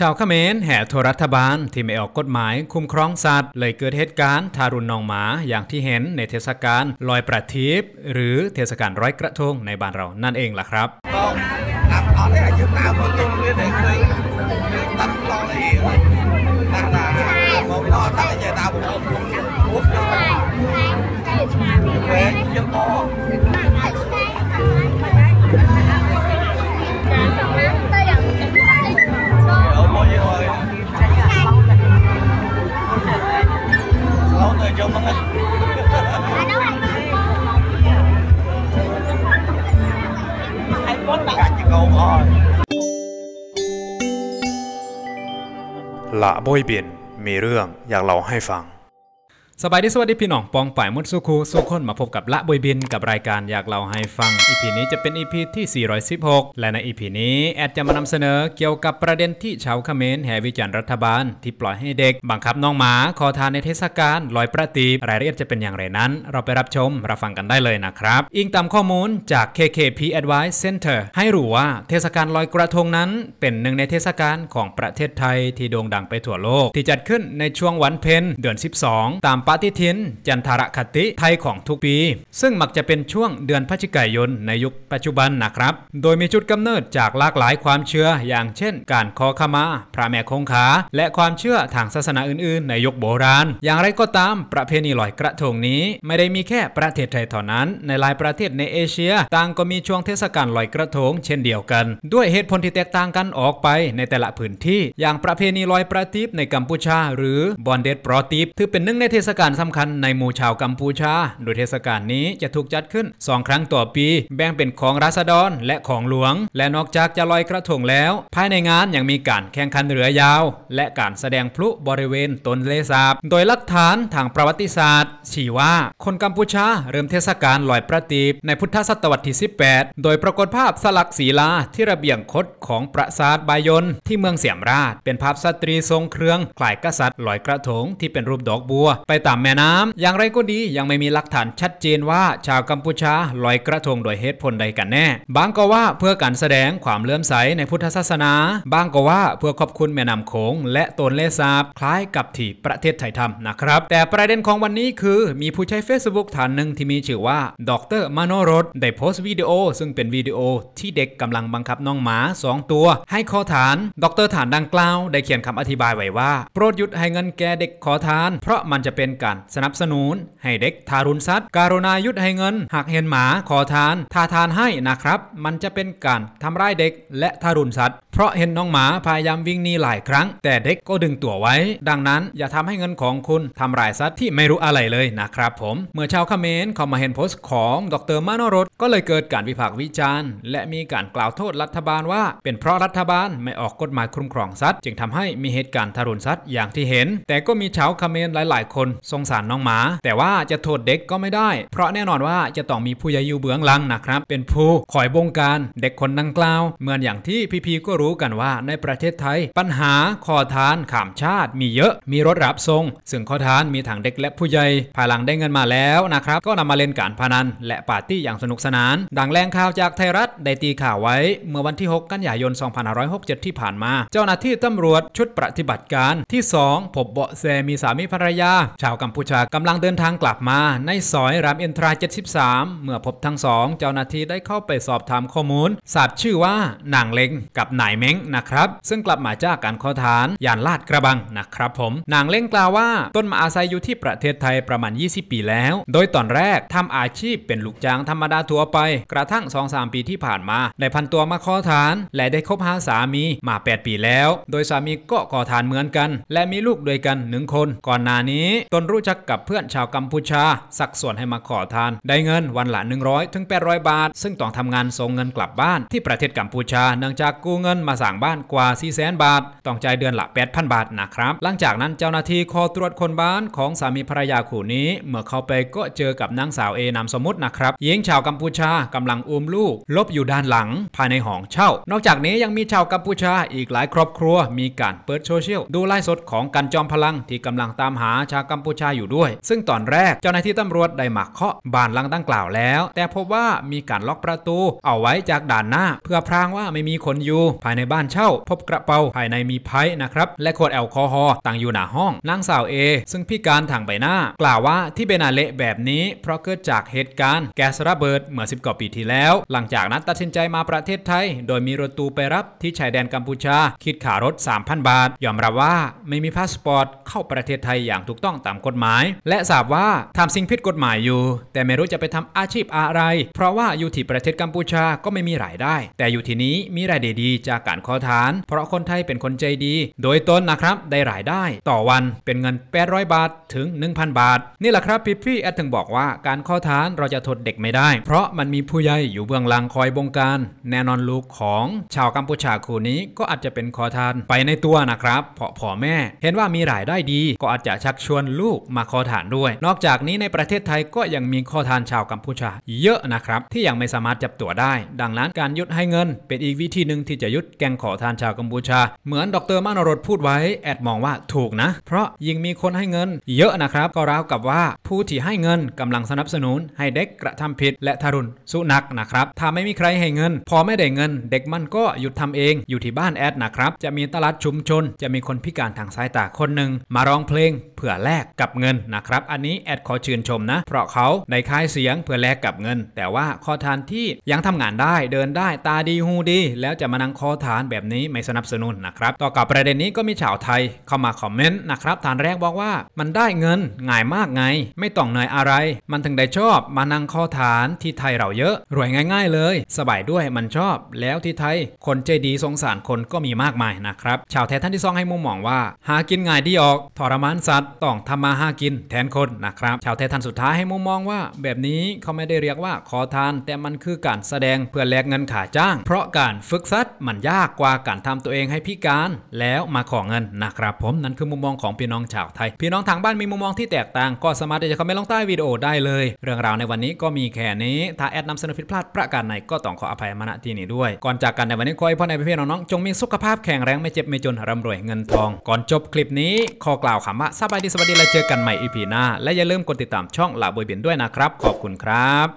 ชาวเขมรแห่ทรัฐบาล ที่ไม่ออกกฎหมายคุ้มครองสัตว์ เลยเกิดเหตุการณ์ทารุณนองหมาอย่างที่เห็นในเทศกาลลอยประทีปหรือเทศกาลร้อยกระทงในบ้านเรานั่นเองล่ะครับละบ่อยเบียนมีเรื่องอยากเล่าให้ฟังสบายดี สวัสดี พี่น้อง ปองป่ายมุดสุคูสุคนมาพบกับละบอยบินกับรายการอยากเล่าให้ฟัง อีพีนี้จะเป็นอีพีที่ 416 และในอีพีนี้ แอดจะมานำเสนอเกี่ยวกับประเด็นที่ชาวเขมรแห่วิจารณ์รัฐบาลที่ปล่อยให้เด็กบังคับน้องหมาขอทานในเทศกาลลอยประตีรายละเอียดจะเป็นอย่างไรนั้น เราไปรับชมรับฟังกันได้เลยนะครับอิงตามข้อมูลจาก KKP Advice Center ให้รู้ว่าเทศกาลลอยกระทงนั้น เป็นหนึ่งในเทศกาลของประเทศไทยที่โด่งดังไปทั่วโลกที่จัดขึ้นในช่วงวันเพ็ญเดือน 12 ตามปฏิทิน จันทรคติ ไทยของทุกปี ซึ่งมักจะเป็นช่วงเดือนพฤศจิกายนในยุคปัจจุบันนะครับ โดยมีจุดกำเนิดจากหลากหลายความเชื่อ อย่างเช่น การขอขมา พระแม่คงคา และความเชื่อทางศาสนาอื่นๆ ในยุคโบราณ อย่างไรก็ตามประเพณีลอยกระทงนี้ ไม่ได้มีแค่ประเทศไทยเท่านั้น ในหลายประเทศในเอเชียต่างก็มีช่วงเทศกาลลอยกระทง เช่นเดียวกัน ด้วยเหตุผลที่แตกต่างกันออกไป ในแต่ละพื้นที่ อย่างประเพณีลอยประทีปในกัมพูชาหรือบอนเดตปรตีปถือเป็นหนึ่งในเทศกาลสำคัญในหมู่ชาวกัมพูชา โดยเทศกาลนี้จะถูกจัดขึ้น 2 ครั้งต่อปีแบ่งเป็นของราษฎรและของหลวง และนอกจากจะลอยกระทงแล้ว ภายในงานยังมีการแข่งขันเรือยาว และการแสดงพลุบริเวณต้นเลสาบ โดยหลักฐานทางประวัติศาสตร์ชี้ว่าคนกัมพูชาเริ่มเทศกาลลอยประตีปในพุทธศตวรรษที่18 โดยปรากฏภาพสลักศีลาที่ระเบียงคดของปราสาทบายนที่เมืองเสียมราชเป็นภาพสตรีทรงเครื่องคล้ายกษัตริย์ ลอยกระทงที่เป็นรูปดอกบัวไปตามแม่น้ำอย่างไรก็ดียังไม่มีหลักฐานชัดเจนว่าชาวกัมพูชาลอยกระทงโดยเหตุผลใดกันแน่ บางก็ว่าเพื่อการแสดงความเลื่อมใสในพุทธศาสนา บางก็ว่าเพื่อขอบคุณแม่น้ำโขงและตนเลสาบคล้ายกับที่ประเทศไทยทำนะครับ แต่ประเด็นของวันนี้คือ มีผู้ใช้ Facebook ฐานหนึ่งที่มีชื่อว่า ดรมโนรสได้โพสต์วิดีโอ ซึ่งเป็นวิดีโอที่เด็กกำลังบังคับน้องหมา 2 ตัว ให้ขอทาน ดรฐานดังกล่าว ได้เขียนคำอธิบายไว้ว่าโปรดหยุดให้เงินแก่เด็กขอทาน เพราะมันจะเป็นการสนับสนุน ให้เด็กทารุณสัตว์ การุณายุดให้เงิน หากเห็นหมาขอทาน ทาทานให้นะครับ มันจะเป็นการทำร้ายเด็กและทารุณสัตว์ เพราะเห็นน้องหมาพยายามวิ่งหนีหลายครั้ง แต่เด็กก็ดึงตัวไว้ ดังนั้นอย่าทำให้เงินของคุณทำลายสัตว์ที่ไม่รู้อะไรเลยนะครับผมเมื่อชาวคอมเมนต์เข้ามาเห็นโพสต์ของ ดรมานรสก็เลยเกิดการวิพากษ์วิจารณ์และมีการกล่าวโทษรัฐบาลว่า เป็นเพราะรัฐบาลไม่ออกกฎหมายคุ้มครองสัตว์ จึงทำให้มีเหตุการณ์ทารุณสัตว์อย่างที่เห็น แต่ก็มีชาวคอมเมนต์หลายๆคนสงสารน้องหมา แต่ว่าจะโทษเด็กก็ไม่ได้เพราะแน่นอนว่าจะต้องมีผู้ใหญ่อยู่เบื้องหลังนะครับ เป็นผู้คอยบงการเด็กคนดังกล่าวเหมือนอย่างที่พี่ีก็รู้กันว่าในประเทศไทยปัญหาขอทานขามชาติมีเยอะ มีรถรับส่งซึ่งขอทานมีทังเด็กและผู้ใหญ่ภายหลังได้เงินมาแล้วนะครับ ก็นำมาเล่นการพนันและปาร์ตี้อย่างสนุกสนาน ดังแรงข่าวจากไทยรัฐได้ตีข่าวไว้เมื่อวันที่ 6 กันยายน 2567 ที่ผ่านมา เจ้าหน้าที่ตำรวจชุดปฏิบัติการที่2พบเบาะแสมีสามีภรรยาชาวาวกัมพูชากำลังเดินทางกลับมา ในซอย รามอินทรา 73 เมื่อพบทั้งสองเจ้าหน้าที่ได้เข้าไปสอบถามข้อมูลทราบชื่อว่า นางเล้งกับนายเม้งนะครับ ซึ่งกลับมาจากการขอทานย่านลาดกระบังนะครับผม นางเล้งกล่าวว่า ต้นมาอาศัยอยู่ที่ประเทศไทยประมาณ 20 ปีแล้ว โดยตอนแรกทำอาชีพเป็นลูกจ้างธรรมดาทั่วไป กระทั่ง 2-3 ปีที่ผ่านมาได้พันตัวมาขอทาน และได้คบหาสามีมา 8 ปีแล้ว โดยสามีก็ขอทานเหมือนกัน และมีลูกด้วยกันหนึ่งคน ก่อนหน้านี้ต้นรู้จักกับเพื่อนชาวกัมพูชา สักส่วนให้มาขอทานได้เงินวันละ 100ถึง800 บาท ซึ่งต้องทำงานส่งเงินกลับบ้าน ที่ประเทศกัมพูชาเนื่องจากกู้เงินมาสั่งบ้านกว่า4 0 0 0 0 0 บาท ต้องจ่ายเดือนละ 8,000 บาทนะครับ หลังจากนั้นเจ้าหน้าที่ขอตรวจคนบ้านของสามีภรรยาคู่นี้ เมื่อเข้าไปก็เจอกับนางสาวเอนามสมมตินะครับหญิงชาวกัมพูชากำลังอุ้มลูก ลบอยู่ด้านหลังภายในห้องเช่า นอกจากนี้ยังมีชาวกัมพูชาอีกหลายครอบครัว มีการเปิดโซเชียลดูไลฟ์สดของกันจอมพลังที่กำลังตามหาชาวกัมพูชาอยู่ด้วย ซึ่งตอนแรกเจ้าหน้าที่ตำรวจได้หมักเคาะบานหลังดังกล่าวแล้วแต่พบว่ามีการล็อกประตูเอาไว้จากด่านหน้าเพื่อพรางว่าไม่มีคนอยู่ภายในบ้านเช่า พบกระเป๋าภายในมีไพ่นะครับและขวดแอลกอฮอล์ตั้งอยู่หน้าห้องนางสาวเอซึ่งพิการทางใบหน้า กล่าวว่าที่เป็นอาเละแบบนี้ เพราะเกิดจากเหตุการณ์แก๊สระเบิดเมื่อ 10กว่าปีที่แล้ว หลังจากนั้นตัดสินใจมาประเทศไทย โดยมีรถตู้ไปรับที่ชายแดนกัมพูชา คิดขารถ3,000 บาทยอมรับว่าไม่มีพาสปอร์ตเข้าประเทศไทยอย่างถูกต้องตามามกฎหมาย และทราบว่าทำสิ่งผิดกฎหมายอยู่ แต่ไม่รู้จะไปทำอาชีพอะไร เพราะว่าอยู่ที่ประเทศกัมพูชาก็ไม่มีรายได้ แต่อยู่ที่นี้มีรายได้ดีจากการขอทาน เพราะคนไทยเป็นคนใจดี โดยต้นนะครับได้รายได้ ต่อวันเป็นเงิน 800บาทถึง1,000บาท นี่แหละครับพี่พี่แอดถึงบอกว่าการขอทานเราจะทดเด็กไม่ได้ เพราะมันมีผู้ใหญ่อยู่เบื้องหลังคอยบงการแน่นอนลูกของชาวกัมพูชาคู่นี้ก็อาจจะเป็นขอทานไปในตัวนะครับ เพราะพ่อแม่ เห็นว่ามีรายได้ดีก็อาจจะชักชวนลูกูกมาขอทานด้วย นอกจากนี้ในประเทศไทยก็ยังมีขอทานชาวกัมพูชาเยอะนะครับ ที่ยังไม่สามารถจับตัวได้ ดังนั้นการยุดให้เงิน เป็นอีกวิธีหนึ่งที่จะยุดแกงขอทานชาวกัมพูชา เหมือนดรมานรดพูดไว้แอดมองว่าถูกนะ เพราะยิ่งมีคนให้เงินเยอะนะครับก็ราวกับว่าผู้ที่ให้เงินกำลังสนับสนุน ให้เด็กกระทำผิดและทารุณสุนักนะครับถ้าไม่มีใครให้เงิน พอไม่ได้เงิน เด็กมันก็หยุดทำเองอยู่ที่บ้านแอดนะครับจะมีตลาดชุมชน จะมีคนพิการทางสายตาคนหนึ่งมาร้องเพลงเผื่อแลกกับเงินนะครับอันนี้แอดขอชื่นชมนะเพราะเขาในค่ายเสียงเพื่อแลกกับเงิน แต่ว่าคอทานที่ยังทำงานได้เดินได้ตาดีหูดี แล้วจะมานั่งคอทานแบบนี้ไม่สนับสนุนนะครับ ต่อกับประเด็นนี้ก็มีชาวไทยเข้ามาคอมเมนต์นะครับฐานแรกบอกว่ามันได้เงินง่ายมากไง ไม่ต้องเหนื่อยอะไร มันถึงได้ชอบมานั่งคอทานที่ไทยเราเยอะรวยง่าย ๆ เลย สบายด้วยมันชอบ แล้วที่ไทยคนใจดีสงสารคนก็มีมากมายนะครับชาวแท้ท่านที่ซองให้มุมมองว่า หากินง่ายดีออกทรมานสัตว์ต้องทำมาหากินแทนคนนะครับ ชาวไทยทันสุดท้ายให้มุมมองว่าแบบนี้เขาไม่ได้เรียกว่าขอทาน แต่มันคือการแสดงเพื่อแลกเงินขาจ้าง เพราะการฝึกซัดมันยากกว่าการทำตัวเองให้พิการแล้วมาขอเงิน นะครับผมนั่นคือมุมมองของพี่น้องชาวไทยพี่น้องทางบ้านมีมุมมองที่แตกต่าง ก็สามารถจะเข้ามนลงใต้วิดีโอได้เลย เรื่องราวในวันนี้ก็มีแค่นี้ถ้าแอดนำเสนอผิดพลาดประการไหนก็ต้องขออภัยมาณที่นี้ด้วยก่อนจากกันในวันนี้ขอให้พ่อแมเพื่อนน้องจงมีสุขภาพแข็งแรงไม่เจ็บไม่จนร่ำรวยเงินทอง ก่อนจบคลิปนี้ขอกล่าวคำว่าสบายดีสวัสดีและเจอกันใหม่อีพีหน้า และอย่าลืมกดติดตามช่องหลาบวยเบียนด้วยนะครับ ขอบคุณครับ